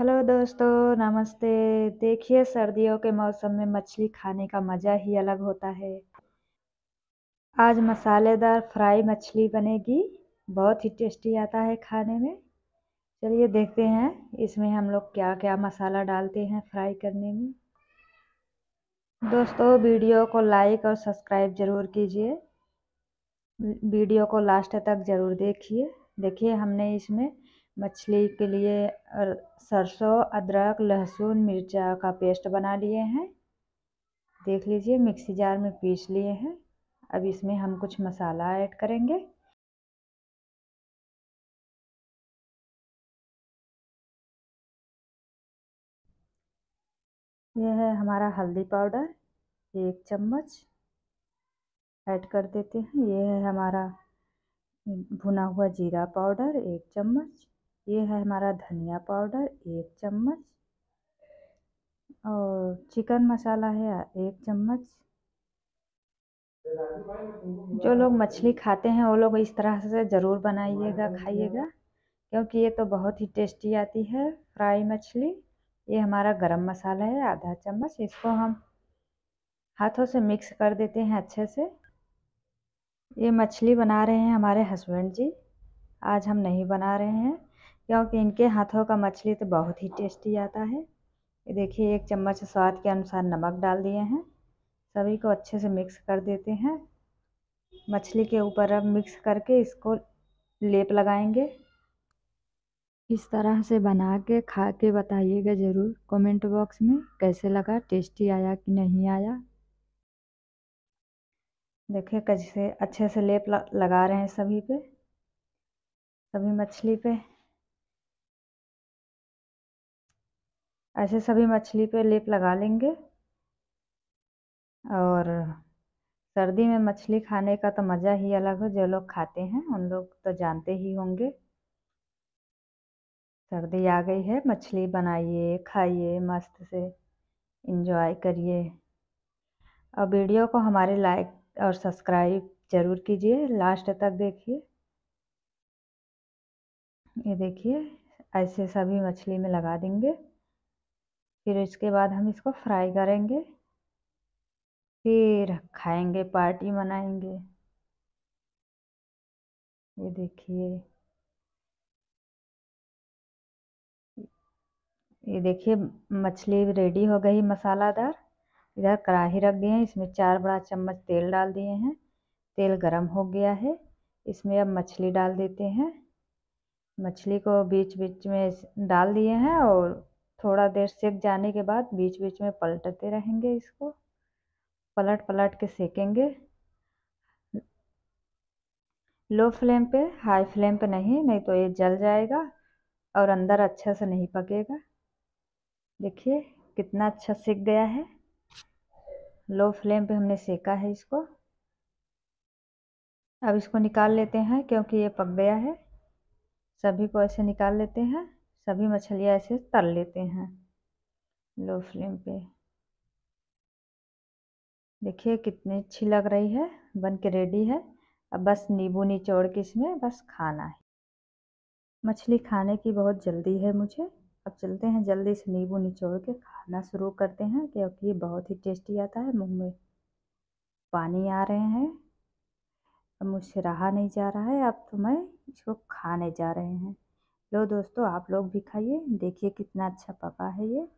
hello दोस्तों नमस्ते देखिए सर्दियों के मौसम में मछली खाने का मज़ा ही अलग होता है आज मसालेदार फ्राई मछली बनेगी बहुत ही टेस्टी आता है खाने में चलिए देखते हैं इसमें हम लोग क्या क्या मसाला डालते हैं फ्राई करने में दोस्तों वीडियो को लाइक और सब्सक्राइब ज़रूर कीजिए वीडियो को लास्ट तक ज़रूर देखिए देखिए हमने इसमें मछली के लिए सरसों अदरक लहसुन मिर्चा का पेस्ट बना लिए हैं देख लीजिए मिक्सी जार में पीस लिए हैं अब इसमें हम कुछ मसाला ऐड करेंगे यह है हमारा हल्दी पाउडर एक चम्मच ऐड कर देते हैं यह है हमारा भुना हुआ जीरा पाउडर एक चम्मच ये है हमारा धनिया पाउडर एक चम्मच और चिकन मसाला है एक चम्मच जो लोग मछली खाते हैं वो लोग इस तरह से ज़रूर बनाइएगा खाइएगा क्योंकि ये तो बहुत ही टेस्टी आती है फ्राई मछली ये हमारा गरम मसाला है आधा चम्मच इसको हम हाथों से मिक्स कर देते हैं अच्छे से ये मछली बना रहे हैं हमारे हस्बैंड जी आज हम नहीं बना रहे हैं क्योंकि इनके हाथों का मछली तो बहुत ही टेस्टी आता है ये देखिए एक चम्मच स्वाद के अनुसार नमक डाल दिए हैं सभी को अच्छे से मिक्स कर देते हैं मछली के ऊपर अब मिक्स करके इसको लेप लगाएंगे इस तरह से बना के खा के बताइएगा ज़रूर कमेंट बॉक्स में कैसे लगा टेस्टी आया कि नहीं आया देखिए कैसे अच्छे से लेप लगा रहे हैं सभी पे सभी मछली पे ऐसे सभी मछली पे लेप लगा लेंगे और सर्दी में मछली खाने का तो मज़ा ही अलग हो जो लोग खाते हैं उन लोग तो जानते ही होंगे सर्दी आ गई है मछली बनाइए खाइए मस्त से इंजॉय करिए और वीडियो को हमारे लाइक और सब्सक्राइब ज़रूर कीजिए लास्ट तक देखिए ये देखिए ऐसे सभी मछली में लगा देंगे फिर इसके बाद हम इसको फ्राई करेंगे फिर खाएंगे पार्टी मनाएंगे ये देखिए ये देखिए मछली रेडी हो गई मसालादार इधर कढ़ाही रख दिए हैं इसमें चार बड़ा चम्मच तेल डाल दिए हैं तेल गरम हो गया है इसमें अब मछली डाल देते हैं मछली को बीच बीच में डाल दिए हैं और थोड़ा देर सेक जाने के बाद बीच बीच में पलटते रहेंगे इसको पलट पलट के सेकेंगे लो फ्लेम पे हाई फ्लेम पे नहीं नहीं तो ये जल जाएगा और अंदर अच्छा से नहीं पकेगा देखिए कितना अच्छा सेक गया है लो फ्लेम पे हमने सेका है इसको अब इसको निकाल लेते हैं क्योंकि ये पक गया है सभी को ऐसे निकाल लेते हैं सभी मछलियाँ ऐसे तल लेते हैं लो फ्लेम पे देखिए कितनी अच्छी लग रही है बन के रेडी है अब बस नींबू निचोड़ के इसमें बस खाना है मछली खाने की बहुत जल्दी है मुझे अब चलते हैं जल्दी से नींबू निचोड़ के खाना शुरू करते हैं क्योंकि ये बहुत ही टेस्टी आता है मुंह में पानी आ रहे हैं अब मुझसे रहा नहीं जा रहा है अब तो मैं इसको खाने जा रहे हैं लो दोस्तों आप लोग भी खाइए देखिए कितना अच्छा पका है ये